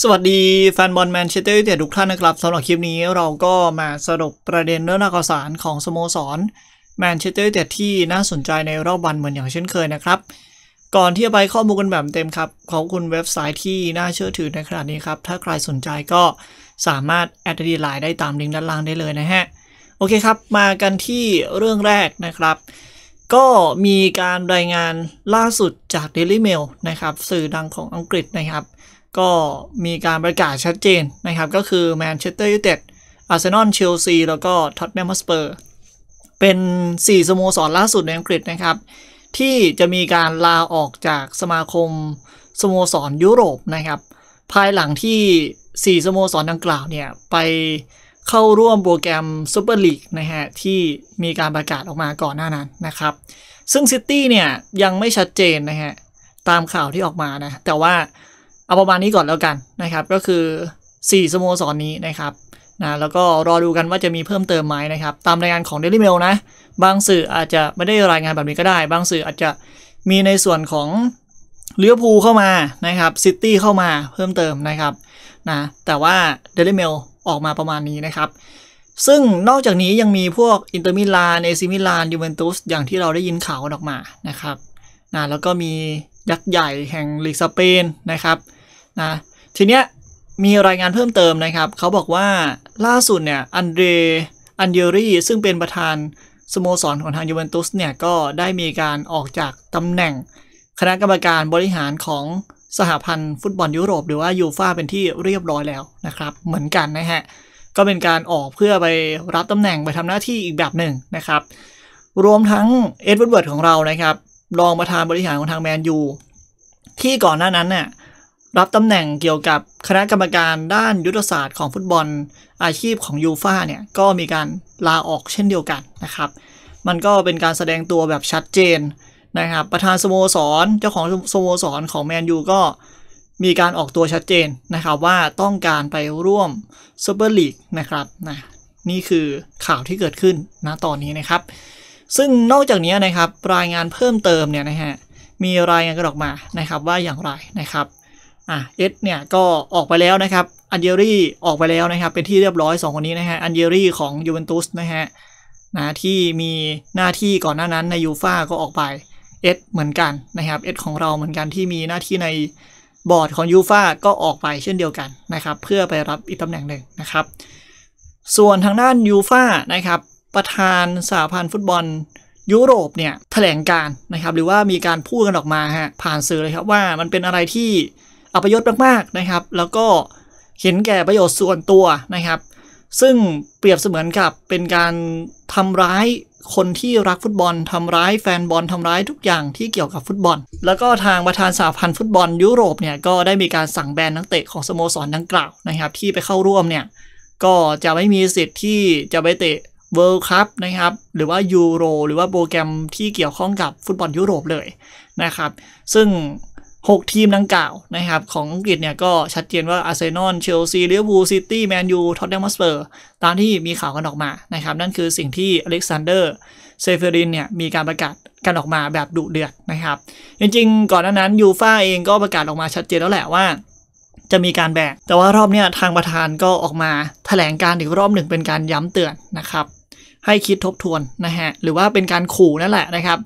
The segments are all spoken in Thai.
สวัสดี แฟนบอลแมนเชสเตอร์ยูไนเต็ดทุกท่านนะครับสำหรับคลิปนี้เราก็มาสรุปประเด็นเรื่องข่าวสารของสโมสรแมนเชสเตอร์ยูไนเต็ดที่น่าสนใจในรอบวันเหมือนอย่างเช่นเคยนะครับ ก่อนที่จะไปข้อมูลกันแบบเต็มครับ ขอบคุณเว็บไซต์ที่น่าเชื่อถือในขณะนี้ครับ ถ้าใครสนใจก็สามารถแอดดีไลน์ได้ตามลิงก์ด้านล่างได้เลยนะฮะโอเคครับมากันที่เรื่องแรกนะครับ ก็มีการรายงานล่าสุดจาก Daily Mail นะครับ สื่อดังของอังกฤษนะครับก็มีการประกาศชัดเจนนะครับก็คือแมนเชสเตอร์ยูไนเต็ดอาร์เซนอลเชลซีแล้วก็ท็อตแนมัสเปอร์เป็น 4 สโมสรล่าสุดในอังกฤษนะครับ ที่จะมีการลาออกจากสมาคมสโมสรยุโรปนะครับ ภายหลังที่ 4 สโมสรดังกล่าวเนี่ย ไปเข้าร่วมโปรแกรมซูเปอร์ลีกนะฮะ ที่มีการประกาศออกมาก่อนหน้านั้นนะครับ ซึ่งซิตี้เนี่ยยังไม่ชัดเจนนะฮะ ตามข่าวที่ออกมานะแต่ว่าเอาประมาณนี้ก่อนแล้วกันนะครับ ก็คือ 4 สโมสรนนี้นะครับนะแล้วก็รอดูกันว่าจะมีเพิ่มเติมไหมนะครับ ตามรายงานของ Daily Mail นะ บางสื่ออาจจะไม่ได้รายงานแบบนี้ก็ได้บางสื่ออาจจะมีในส่วนของเลี้ยวภูเข้ามานะครับซิตี้เข้ามาเพิ่มเติมนะครับนะแต่ว่า Daily Mail ออกมาประมาณนี้นะครับซึ่งนอกจากนี้ยังมีพวกอินเตอร์มิลานเอซิมิลานยูเวนตุสอย่างที่เราได้ยินข่าวออกมานะครับนะแล้วก็มียักษ์ใหญ่แห่งลีกสเปน นะครับนะทีเนี้ยมีรายงานเพิ่มเติมนะครับ เขาบอกว่าล่าสุดเนี่ยอันเดรอันเดอรี่ซึ่งเป็นประธานสโมสรของทางยูเวนตุสเนี่ยก็ได้มีการออกจากตำแหน่งคณะกรรมการบริหารของสหพันธ์ฟุตบอลยุโรปหรือว่ายูฟ่าเป็นที่เรียบร้อยแล้วนะครับ เหมือนกันนะฮะ ก็เป็นการออกเพื่อไปรับตำแหน่งไปทำหน้าที่อีกแบบหนึ่งนะครับ รวมทั้งเอ็ดเวิร์ดของเรานะครับรองประธานบริหารของทางแมนยูที่ก่อนหน้านั้นเนี่ยรับตำแหน่งเกี่ยวกับคณะกรรมการด้านยุทธศาสตร์ของฟุตบอลอาชีพของยูฟ่าเนี่ยก็มีการลาออกเช่นเดียวกันนะครับ มันก็เป็นการแสดงตัวแบบชัดเจนนะครับ ประธานสโมสรเจ้าของสโมสรของแมนยูก็มีการออกตัวชัดเจนนะครับ ว่าต้องการไปร่วมซูเปอร์ลีกนะครับนะนี่คือข่าวที่เกิดขึ้นนะตอนนี้นะครับ ซึ่งนอกจากนี้นะครับรายงานเพิ่มเติมเนี่ยนะฮะ มีรายงานกันออกมานะครับว่าอย่างไรนะครับ่ะเอสเนี่ยก็ออกไปแล้วนะครับ อันเยรี่ ออกไปแล้วนะครับ เป็นที่เรียบร้อย2คนนี้นะฮะ อันเยรี่ของยูเวนตุสนะฮะนะที่มีหน้าที่ก่อนหน้านั้นในยูฟาก็ออกไปเอสเหมือนกันนะครับ เอสของเราเหมือนกันที่มีหน้าที่ในบอร์ดของยูฟาก็ออกไปเช่นเดียวกันนะครับ เพื่อไปรับอีกตำแหน่งหนึ่งนะครับ ส่วนทางด้านยูฟานะครับ ประธานสหพันธ์ฟุตบอลยุโรปเนี่ย แถลงการนะครับ หรือว่ามีการพูดกันออกมาฮะ ผ่านสื่อเลยครับว่ามันเป็นอะไรที่อัปยศมากๆ นะครับ แล้วก็เห็นแก่ประโยชน์ส่วนตัวนะครับ ซึ่งเปรียบเสมือนกับเป็นการทำร้ายคนที่รักฟุตบอล ทำร้ายแฟนบอลทำร้ายทุกอย่างที่เกี่ยวกับฟุตบอล แล้วก็ทางประธานสาพันธ์ฟุตบอลยุโรปเนี่ยก็ได้มีการสั่งแบนนักเตะของสโมสรดังกล่าวนะครับ ที่ไปเข้าร่วมเนี่ย ก็จะไม่มีสิทธิ์ที่จะไปเตะเวิลด์คัพนะครับหรือว่ายูโรหรือว่าโปรแกรมที่เกี่ยวข้องกับฟุตบอลยุโรปเลยนะครับ ซึ่ง6 ทีมดังกล่าวนะครับของอังกฤษเนี่ยก็ชัดเจนว่าอาร์เซนอลเชลซีลิเวอร์พูลซิตี้แมนยูท็อตแนมสเปอร์ตามที่มีข่าวกันออกมานะครับ นั่นคือสิ่งที่อเล็กซานเดอร์เซเฟรินเนี่ยมีการประกาศกันออกมาแบบดุเดือดนะครับ จริงๆ ก่อนหน้านั้น ยูฟ่าเองก็ประกาศออกมาชัดเจนแล้วแหละว่าจะมีการแบ่งแต่ว่ารอบนี้ทางประธานก็ออกมาแถลงการอีกรอบหนึ่งเป็นการย้ำเตือนนะครับให้คิดทบทวนนะฮะหรือว่าเป็นการขู่นั่นแหละนะครับ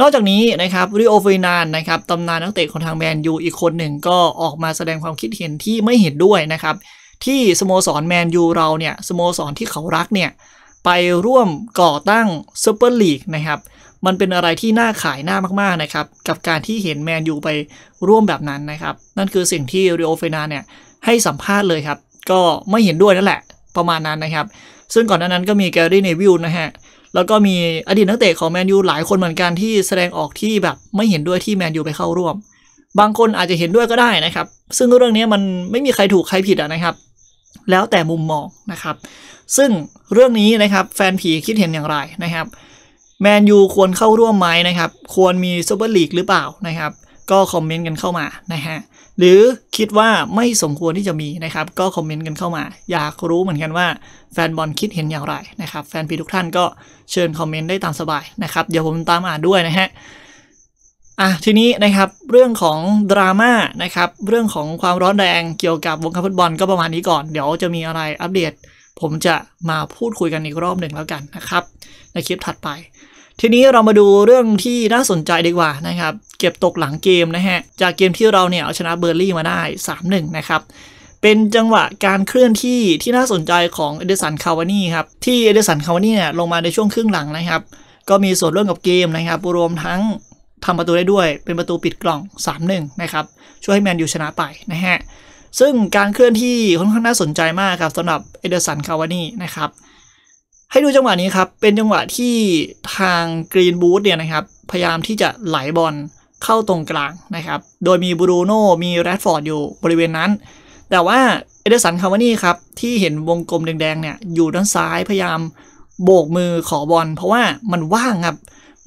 นอกจากนี้นะครับริโอเฟยนานนะครับตำนานนักเตะของทางแมนยูอีกคนหนึ่งก็ออกมาแสดงความคิดเห็นที่ไม่เห็นด้วยนะครับที่สโมสรแมนยูเราเนี่ยสโมสรที่เขารักเนี่ยไปร่วมก่อตั้งซูเปอร์ลีกนะครับมันเป็นอะไรที่น่าขายหน้ามาก ๆ นะครับกับการที่เห็นแมนยูไปร่วมแบบนั้นนะครับ นั่นคือสิ่งที่ริโอเฟยนานเนี่ยให้สัมภาษณ์เลยครับก็ไม่เห็นด้วยนั่นแหละประมาณนั้นนะครับ ซึ่งก่อนหน้านั้นก็มีแกรี่เนวิลนะฮะแล้วก็มีอดีตนักเตะของแมนยูหลายคนเหมือนกันที่แสดงออกที่แบบไม่เห็นด้วยที่แมนยูไปเข้าร่วม บางคนอาจจะเห็นด้วยก็ได้นะครับ ซึ่งเรื่องนี้มันไม่มีใครถูกใครผิดนะครับ แล้วแต่มุมมองนะครับ ซึ่งเรื่องนี้นะครับแฟนผีคิดเห็นอย่างไรนะครับแมนยูควรเข้าร่วมไหมนะครับ ควรมีซูเปอร์ลีกหรือเปล่านะครับ ก็คอมเมนต์กันเข้ามานะฮะหรือคิดว่าไม่สมควรที่จะมีนะครับ ก็คอมเมนต์กันเข้ามา อยากรู้เหมือนกันว่าแฟนบอลคิดเห็นอย่างไรนะครับ แฟนพีทุกท่านก็เชิญคอมเมนต์ได้ตามสบายนะครับเดี๋ยวผมตามอ่านด้วยนะฮะอ่ะทีนี้นะครับเรื่องของดราม่านะครับเรื่องของความร้อนแรงเกี่ยวกับวงการฟุตบอลก็ประมาณนี้ก่อนเดี๋ยวจะมีอะไรอัปเดต ผมจะมาพูดคุยกันอีกรอบหนึ่งแล้วกันนะครับ ในคลิปถัดไปทีนี้เรามาดูเรื่องที่น่าสนใจดีกว่านะครับ เก็บตกหลังเกมนะฮะ จากเกมที่เราเนี่ยเอาชนะเบอร์ลี่มาได้ 3-1 นะครับ เป็นจังหวะการเคลื่อนที่ที่น่าสนใจของเอเดสันคาวานี่ครับที่เอเดสันคาวานี่เนี่ยลงมาในช่วงครึ่งหลังนะครับ ก็มีส่วนร่วมกับเกมนะครับรวมทั้งทำประตูได้ด้วย เป็นประตูปิดกล่อง 3-1 นะครับ ช่วยให้แมนยูชนะไป นะฮะ ซึ่งการเคลื่อนที่ค่อนข้างน่าสนใจมากครับสำหรับเอเดสันคาวานี่นะครับให้ดูจังหวะนี้ครับ เป็นจังหวะที่ทางกรีนบูธเนี่ยนะครับ พยายามที่จะไหลบอลเข้าตรงกลางนะครับ โดยมีบรูโน่มีแรดฟอร์ดอยู่บริเวณนั้น แต่ว่าเอเดสันคาวานี่ครับ ที่เห็นวงกลมแดงๆเนี่ยอยู่ด้านซ้ายพยายามโบกมือขอบอล เพราะว่ามันว่างครับ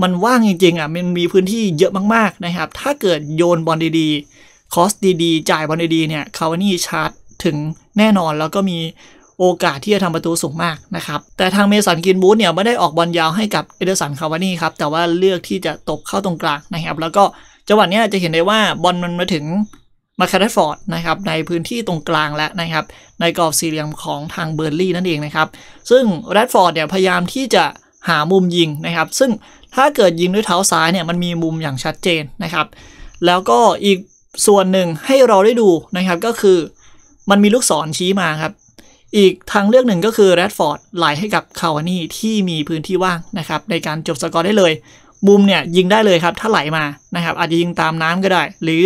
มันว่างจริงๆอ่ะมันมีพื้นที่เยอะมากๆนะครับ ถ้าเกิดโยนบอลดีๆ คอสดีๆ จ่ายบอลดีๆเนี่ยคาวานี่ชาร์จถึงแน่นอนแล้วก็มีโอกาสที่จะทำประตูสูงมากนะครับ แต่ทางเมสันกินบูธเนี่ย ไม่ได้ออกบอลยาวให้กับเอเดอร์สันคาวานี่ครับ แต่ว่าเลือกที่จะตบเข้าตรงกลางนะครับ แล้วก็จังหวะนี้จะเห็นได้ว่าบอลมันมาถึงมาคาร์ดฟอร์ด นะครับ ในพื้นที่ตรงกลางแล้วนะครับ ในกรอบสี่เหลี่ยมของทางเบอร์ลี่นั่นเองนะครับ ซึ่งแรดฟอร์ดเนี่ย พยายามที่จะหามุมยิงนะครับ ซึ่งถ้าเกิดยิงด้วยเท้าซ้ายเนี่ยมันมีมุมอย่างชัดเจนนะครับ แล้วก็อีกส่วนหนึ่งให้เราได้ดูนะครับก็คือมันมีลูกศรชี้มาครับอีกทางเลือกหนึ่งก็คือแรดฟอร์ดไหลให้กับคาวานี่ ที่มีพื้นที่ว่างนะครับในการจบสกอร์ได้เลยมุมเนี่ยยิงได้เลยครับ ถ้าไหลมานะครับอาจจะยิงตามน้ำก็ได้ หรือ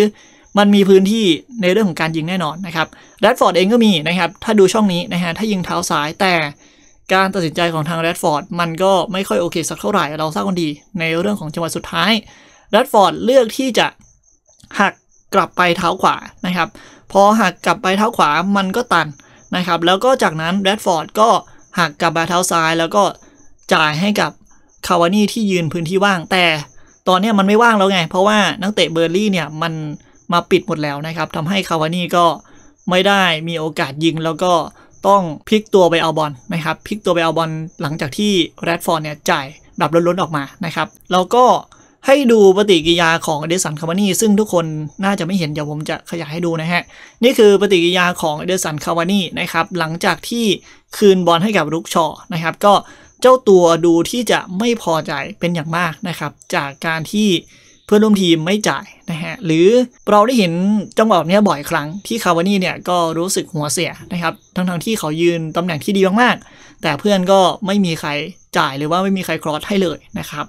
มันมีพื้นที่ในเรื่องของการยิงแน่นอนนะครับแรดฟอร์ดเองก็มีนะครับถ้าดูช่องนี้นะฮะถ้ายิงเท้าซ้ายแต่การตัดสินใจของทางแรดฟอร์ดมันก็ไม่ค่อยโอเคสักเท่าไหร่เราทราบกันดี ในเรื่องของจังหวะสุดท้ายแรดฟอร์ดเลือกที่จะหักกลับไปเท้าขวานะครับ พอหักกลับไปเท้าขวามันก็ตันนะครับ แล้วก็จากนั้นแรดฟอร์ดก็หักกลับมาเท้าซ้าย แล้วก็จ่ายให้กับคาวานี่ที่ยืนพื้นที่ว่างแต่ตอนนี้มันไม่ว่างแล้วไง เพราะว่านักเตะเบอร์ลี่เนี่ยมันมาปิดหมดแล้วนะครับทำให้คาวานี่ก็ไม่ได้มีโอกาสยิงแล้วก็ต้องพลิกตัวไปเอาบอลนะครับพลิกตัวไปเอาบอลหลังจากที่แรดฟอร์ดเนี่ย จ่ายดับล้นๆออกมานะครับแล้วก็ให้ดูปฏิกิยาของเดสันคาร์บานีซึ่งทุกคนน่าจะไม่เห็นเดี๋ยวผมจะขยายให้ดูนะฮะนี่คือปฏิกิยาของเดสันคาร์บานีนะครับหลังจากที่คืนบอลให้กับลุกชอนะครับ ก็เจ้าตัวดูที่จะไม่พอใจเป็นอย่างมากนะครับ จากการที่เพื่อนร่วมทีมไม่จ่ายนะฮะหรือเราได้เห็นจังหวะนี้บ่อยครั้งที่คาร์วานี่เนี่ยก็รู้สึกหัวเสียนะครับทั้งๆทที่เขายืนตำแหน่งที่ดีมากๆแต่เพื่อนก็ไม่มีใครจ่ายหรือว่าไม่มีใครครอสให้เลยนะครับ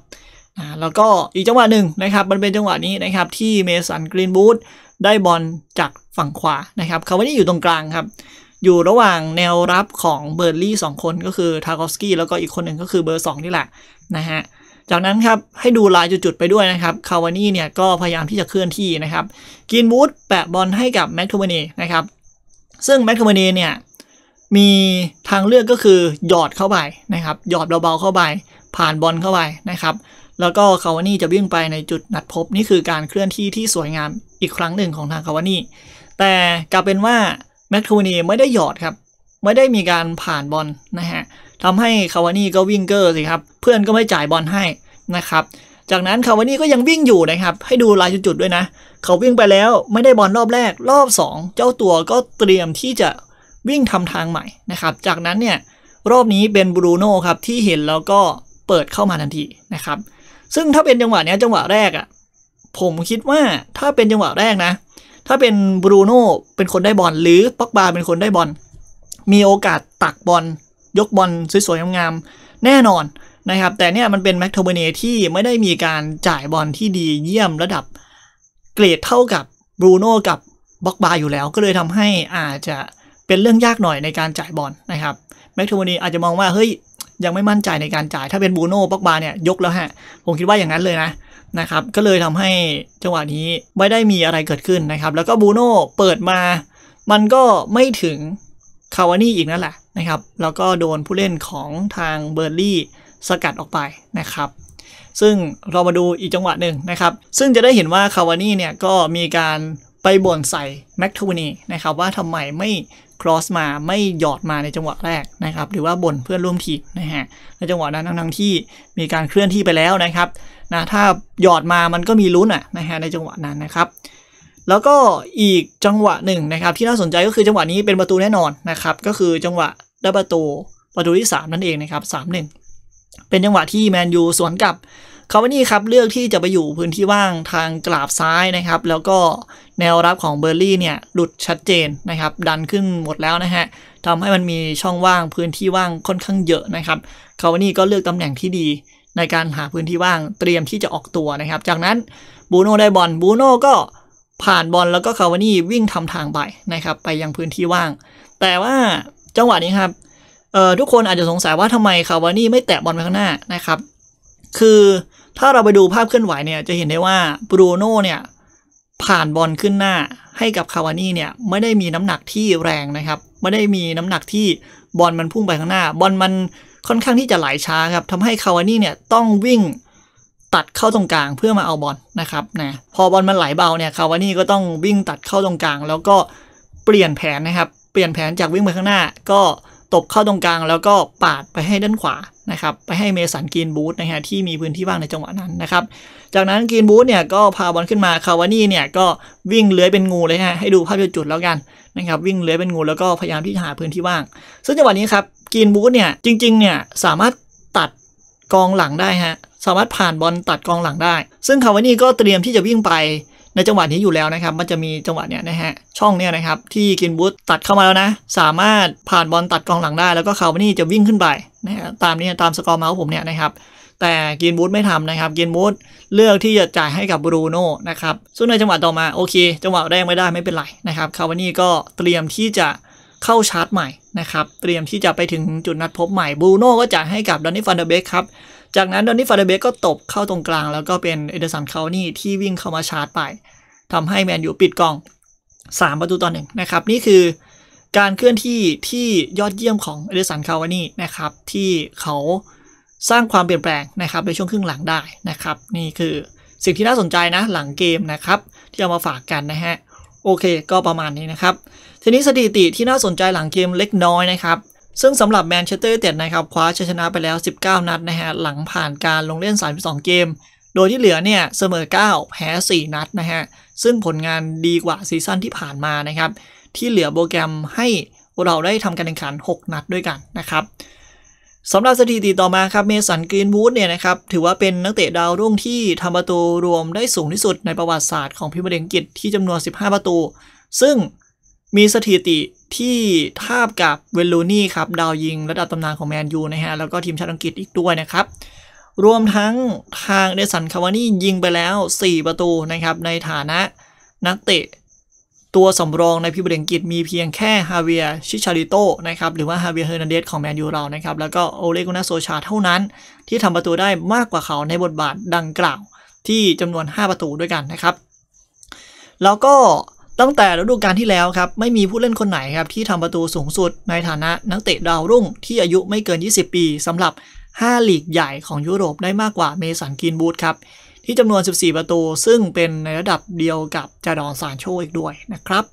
อ่าแล้วก็อีกจังหวะหนึ่งนะครับ มันเป็นจังหวะนี้นะครับ ที่เมสันกรีนบูธได้บอลจากฝั่งขวานะครับเขาไม่นี้อยู่ตรงกลางครับ อยู่ระหว่างแนวรับของเบอร์ลี่ 2 คนก็คือทารกอสกี้แล้วก็อีกคนหนึ่งก็คือเบอร์2นี่แหละนะฮะ จากนั้นครับให้ดูลายจุดๆไปด้วยนะครับคาวานี่เนี่ย ก็พยายามที่จะเคลื่อนที่นะครับกินบูธแปะบอลให้กับแมคโทมานีนะครับซึ่งแมคโทมานีเนี่ยมีทางเลือกก็คือหยอดเข้าไปนะครับ หยอดเบาๆเข้าไป ผ่านบอลเข้าไปนะครับแล้วก็คาวานี่จะวิ่งไปในจุดนัดพบ นี่คือการเคลื่อนที่ที่สวยงามอีกครั้งหนึ่งของทางคาวานี่แต่กลับเป็นว่าแม็กทูนีไม่ได้หยอดครับ ไม่ได้มีการผ่านบอลนะฮะทำให้คาวานี่ก็วิ่งเกอร์สิครับ เพื่อนก็ไม่จ่ายบอลให้นะครับ จากนั้นคาวานี่ก็ยังวิ่งอยู่นะครับ ให้ดูลายจุดๆด้วยนะ เขาวิ่งไปแล้วไม่ได้บอลรอบแรก รอบ 2 เจ้าตัวก็เตรียมที่จะวิ่งทำทางใหม่นะครับจากนั้นเนี่ยรอบนี้เป็นบรูโน่ครับ ที่เห็นแล้วก็เปิดเข้ามาทันทีนะครับซึ่งถ้าเป็นจังหวะเนี้ยจังหวะแรกอะ่ะผมคิดว่าถ้าเป็นจังหวะแรกนะ ถ้าเป็นบรูโน่เป็นคนได้บอลหรือป็อกบาเป็นคนได้บอลมีโอกาสตักบอล ยกบอลสวยๆงามๆแน่นอนนะครับ แต่เนี่ยมันเป็นแม็กโทเบเนที่ไม่ได้มีการจ่ายบอลที่ดีเยี่ยมระดับ เกรดเท่ากับบรูโน่กับบ็อกบาอยู่แล้ว ก็เลยทำให้อาจจะเป็นเรื่องยากหน่อยในการจ่ายบอลนะครับแม็กโทเบเนอาจจะมองว่าเฮ้ยยังไม่มั่นใจในการจ่ายถ้าเป็นบูโน่ป็อกบาเนี่ยยกแล้วฮะผมคิดว่าอย่างนั้นเลยนะนะครับก็เลยทำให้จังหวะนี้ไม่ได้มีอะไรเกิดขึ้นนะครับแล้วก็บูโน่เปิดมา มันก็ไม่ถึงคาวานี่อีกนั่นแหละนะครับแล้วก็โดนผู้เล่นของทางเบอร์ลี่สกัดออกไปนะครับ ซึ่งเรามาดูอีกจังหวะหนึ่งนะครับ ซึ่งจะได้เห็นว่าคาวานี่เนี่ยก็มีการไปบ่นใส่แม็กทวนีนะครับว่าทำไมไม่ครอสมา ไม่หยอดมาในจังหวะแรกนะครับหรือว่าบ่นเพื่อนร่วมทีมนะฮะในจังหวะนั้นทั้งที่มีการเคลื่อนที่ไปแล้วนะครับนะถ้าหยอดมามันก็มีลุ้นอ่ะนะฮะในจังหวะนั้นนะครับ แล้วก็อีกจังหวะหนึ่งนะครับที่น่าสนใจก็คือจังหวะนี้เป็นประตูแน่นอนนะครับก็คือจังหวะได้ประตูประตูที่3 นั่นเองนะครับ3-1 เป็นจังหวะที่แมนยูสวนกลับคาวานี่ครับเลือกที่จะไปอยู่พื้นที่ว่างทางกราบซ้ายนะครับ แล้วก็แนวรับของเบอร์ลี่เนี่ย หลุดชัดเจนนะครับ ดันขึ้นหมดแล้วนะฮะทำให้มันมีช่องว่างพื้นที่ว่างค่อนข้างเยอะนะครับคาวานี่ก็เลือกตำแหน่งที่ดี ในการหาพื้นที่ว่าง เตรียมที่จะออกตัวนะครับ จากนั้นบูโน่ได้บอลบูโน่ก็ผ่านบอลแล้วก็คาวานี่วิ่งทำทางไปนะครับ ไปยังพื้นที่ว่าง แต่ว่าจังหวะนี้ครับเอ่อทุกคนอาจจะสงสัยว่าทำไมคาวานี่ไม่แตะบอลไปข้างหน้านะครับ คือถ้าเราไปดูภาพเคลื่อนไหวเนี่ย จะเห็นได้ว่าบรูโน่เนี่ย ผ่านบอลขึ้นหน้าให้กับคาวานี่เนี่ย ไม่ได้มีน้ำหนักที่แรงนะครับ ไม่ได้มีน้ำหนักที่บอลมันพุ่งไปข้างหน้า บอลมันค่อนข้างที่จะไหลช้าครับทำให้คาวานี่เนี่ย ต้องวิ่งตัดเข้าตรงกลางเพื่อมาเอาบอลนะครับนะพอบอลมันไหลเบาเนี่ยคาวานี่ก็ต้องวิ่งตัดเข้าตรงกลาง แล้วก็เปลี่ยนแผนนะครับเปลี่ยนแผนจากวิ่งไปข้างหน้า ก็ตบเข้าตรงกลาง แล้วก็ปาดไปให้ด้านขวานะครับไปให้เมสันกีนบูธนะฮะที่มีพื้นที่ว่างในจังหวะนั้นนะครับจากนั้นกีนบูธเนี่ยก็พาบอลขึ้นมาคาวานี่เนี่ยก็วิ่งเลื้อยเป็นงูเลยฮะให้ดูภาพจุดแล้วกันนะครับวิ่งเลื้อยเป็นงูแล้วก็พยายามที่จะหาพื้นที่ว่าง ซึ่งจังหวะนี้ครับกีนบูธเนี่ยจริงๆเนี่ยสามารถตัดกองหลังได้ฮะสามารถผ่านบอลตัดกองหลังได้ ซึ่งคาวานี่ก็เตรียมที่จะวิ่งไปในจังหวะนี้อยู่แล้วนะครับมันจะมีจังหวะเนี้ยนะฮะช่องเนี้ยนะครับที่กินบูธตัดเข้ามาแล้วนะ สามารถผ่านบอลตัดกองหลังได้แล้วก็คาวานี่จะวิ่งขึ้นไปนะฮะตามนี้ตามสกอร์มาของผมเนี่ยนะครับแต่กินบูธไม่ทำนะครับกินบูธเลือกที่จะจ่ายให้กับบรูโน่นะครับซึ่งในจังหวะต่อมาโอเค จังหวะแรกไม่ได้ไม่เป็นไรนะครับคาวานี่ก็เตรียมที่จะเข้าชาร์จใหม่นะครับเตรียมที่จะไปถึงจุดนัดพบใหม่บรูโน่ก็จ่ายให้กับดอนนี่ฟันเดอร์เบคครับจากนั้นดอนนี่ฟาเดเบกก็ตบเข้าตรงกลาง แล้วก็เป็นเอเดอร์สันเคานี่ ที่วิ่งเข้ามาชาร์จไปทำให้แมนยูปิดกอง 3 ประตูต่อหนึ่งนะครับ นี่คือการเคลื่อนที่ที่ยอดเยี่ยมของเอเดอร์สันเคาวานี่นะครับที่เขาสร้างความเปลี่ยนแปลงนะครับในช่วงครึ่งหลังได้นะครับ นี่คือสิ่งที่น่าสนใจนะหลังเกมนะครับ ที่เอามาฝากกันนะฮะ โอเคก็ประมาณนี้นะครับ ทีนี้สถิติที่น่าสนใจหลังเกมเล็กน้อยนะครับซึ่งสำหรับแมนเชสเตอร์เต็ดนะครับ คว้าชัยชนะไปแล้ว 19 นัดนะฮะ หลังผ่านการลงเล่น 32 เกม โดยที่เหลือเนี่ย เสมอ 9 แพ้ 4 นัดนะฮะ ซึ่งผลงานดีกว่าซีซั่นที่ผ่านมานะครับ ที่เหลือโปรแกรมให้เราได้ทำการแข่งขัน 6 นัดด้วยกันนะครับสำหรับสถิติต่อมาครับเมสันกรีนวูดเนี่ยนะครับ ถือว่าเป็นนักเตะดาวรุ่งที่ทำประตูรวมได้สูงที่สุด ในประวัติศาสตร์ของพิมพ์ลีงกที่จำนวน 15 ประตู ซึ่งมีสถิติที่ทาบกับเวลูนี่ครับ ดาวยิงระดับตำนานของแมนยูนะฮะ แล้วก็ทีมชาติอังกฤษอีกด้วยนะครับ รวมทั้งทางเดสันคาวานี่ยิงไปแล้ว 4 ประตูนะครับ ในฐานะนักเตะ ตัวสำรองในพิบเังกฤษมีเพียงแค่ฮาเวียชิชาริโตนะครับ หรือว่าฮาเวียเฮอร์นันเดสของแมนยูเรานะครับ แล้วก็โอเลกุนาโซชาเท่านั้น ที่ทำประตูได้มากกว่าเขาในบทบาทดังกล่าว ที่จำนวน 5 ประตูด้วยกันนะครับ แล้วก็ตั้งแต่ฤดูกาลที่แล้วครับ ไม่มีผู้เล่นคนไหนครับ ที่ทำประตูสูงสุดในฐานะนักเตะดาวรุ่งที่อายุไม่เกิน 20 ปีสำหรับ5ลีกใหญ่ของยุโรปได้มากกว่าเมสันกินบูธครับ ที่จำนวน 14 ประตูซึ่งเป็นในระดับเดียวกับ จาดอนสานโชอีกด้วยนะครับ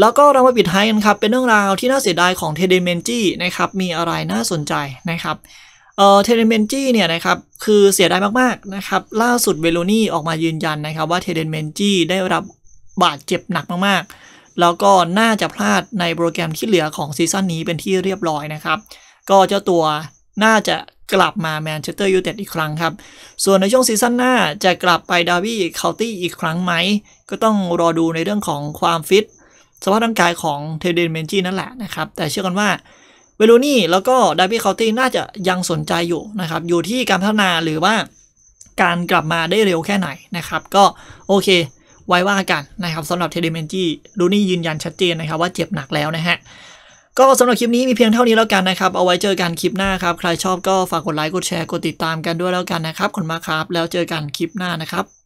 แล้วก็เรามาปิดท้ายกันครับ เป็นเรื่องราวที่น่าเสียดายของเทเดเมนจีนะครับมีอะไรน่าสนใจนะครับเออเทเดเมนจีเนี่ยนะครับคือเสียดายมากๆนะครับล่าสุดเวโรนี่ออกมายืนยันนะครับว่าเทเดเมนจีได้รับบาดเจ็บหนักมากๆ แล้วก็น่าจะพลาดในโปรแกรมที่เหลือของซีซั่นนี้เป็นที่เรียบร้อยนะครับ ก็เจ้าตัวน่าจะกลับมาแมนเชสเตอร์ยูไนเต็ดอีกครั้งครับ ส่วนในช่วงซีซั่นหน้าจะกลับไปดาวี่เคาตี้อีกครั้งไหม ก็ต้องรอดูในเรื่องของความฟิต สภาพร่างกายของเทเดนเมนจีนั่นแหละนะครับ แต่เชื่อกันว่า เวลูนี่แล้วก็ดาวี่เคาตี้น่าจะยังสนใจอยู่นะครับ อยู่ที่การพัฒนาหรือว่า การกลับมาได้เร็วแค่ไหนนะครับ ก็โอเคไว้ว่ากันนะครับสำหรับเทเดเมนจี้รูนี่ยืนยันชัดเจนนะครับ ว่าเจ็บหนักแล้วนะฮะ ก็สำหรับคลิปนี้มีเพียงเท่านี้แล้วกันนะครับ เอาไว้เจอกันคลิปหน้าครับใครชอบก็ฝากกดไลค์กดแชร์กดติดตามกันด้วยแล้วกันนะครับขอบคุณมากครับ แล้วเจอกันคลิปหน้านะครับ